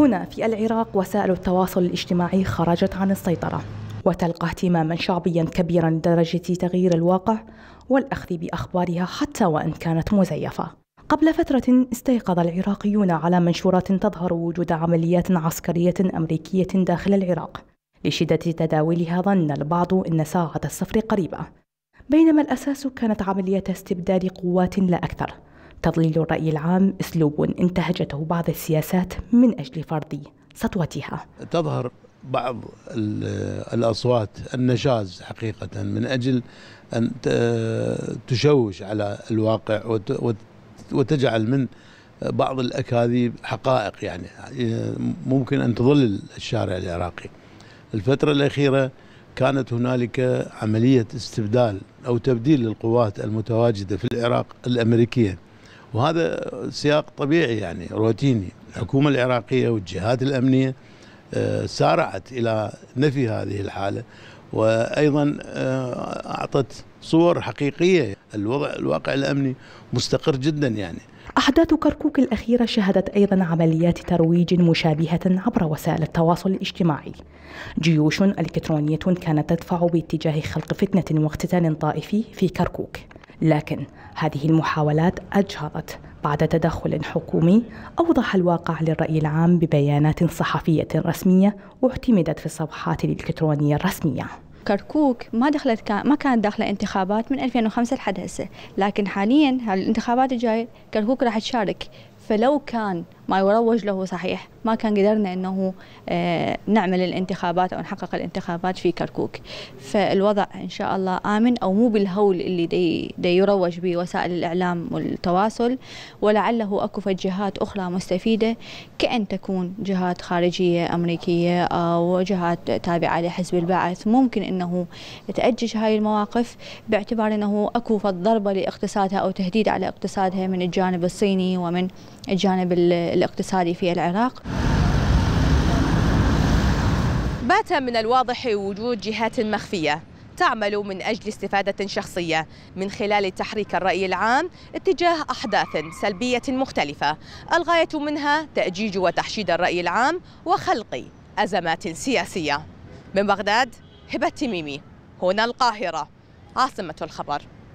هنا في العراق وسائل التواصل الاجتماعي خرجت عن السيطرة وتلقى اهتماما شعبيا كبيرا لدرجة تغيير الواقع والأخذ بأخبارها حتى وإن كانت مزيفة قبل فترة استيقظ العراقيون على منشورات تظهر وجود عمليات عسكرية أمريكية داخل العراق لشدة تداولها ظن البعض أن ساعة الصفر قريبة بينما الأساس كانت عملية استبدال قوات لا أكثر تضليل الرأي العام أسلوب انتهجته بعض السياسات من أجل فرض سطوتها تظهر بعض الأصوات النشاز حقيقة من أجل أن تشوش على الواقع وتجعل من بعض الأكاذيب حقائق يعني ممكن أن تظل الشارع العراقي الفترة الأخيرة كانت هنالك عملية استبدال أو تبديل للقوات المتواجدة في العراق الأمريكية وهذا سياق طبيعي يعني روتيني الحكومة العراقية والجهات الأمنية آه، سارعت إلى نفي هذه الحالة وأيضا آه، أعطت صور حقيقية الوضع الواقع الأمني مستقر جدا يعني أحداث كركوك الأخيرة شهدت أيضا عمليات ترويج مشابهة عبر وسائل التواصل الاجتماعي جيوش إلكترونية كانت تدفع باتجاه خلق فتنة واقتتال طائفي في كركوك لكن هذه المحاولات أجهضت بعد تدخل حكومي أوضح الواقع للرأي العام ببيانات صحفية رسمية واعتمدت في الصفحات الإلكترونية الرسمية كركوك ما دخلت كان ما كانت داخله انتخابات من 2005 لحد هسه لكن حاليا الانتخابات الجايه كركوك راح تشارك فلو كان ما يروج له صحيح ما كان قدرنا أنه آه، نعمل الانتخابات أو نحقق الانتخابات في كركوك فالوضع إن شاء الله آمن أو مو بالهول اللي دي, دي يروج به وسائل الإعلام والتواصل ولعله أكو جهات أخرى مستفيدة كأن تكون جهات خارجية أمريكية أو جهات تابعة لحزب البعث ممكن أنه تأجج هاي المواقف باعتبار أنه أكو فض ضربة لاقتصادها أو تهديد على اقتصادها من الجانب الصيني ومن الجانب الاقتصادي في العراق بات من الواضح وجود جهات مخفية تعمل من أجل استفادة شخصية من خلال تحريك الرأي العام اتجاه أحداث سلبية مختلفة الغاية منها تأجيج وتحشيد الرأي العام وخلق أزمات سياسية من بغداد هبة تميمي هنا القاهرة عاصمة الخبر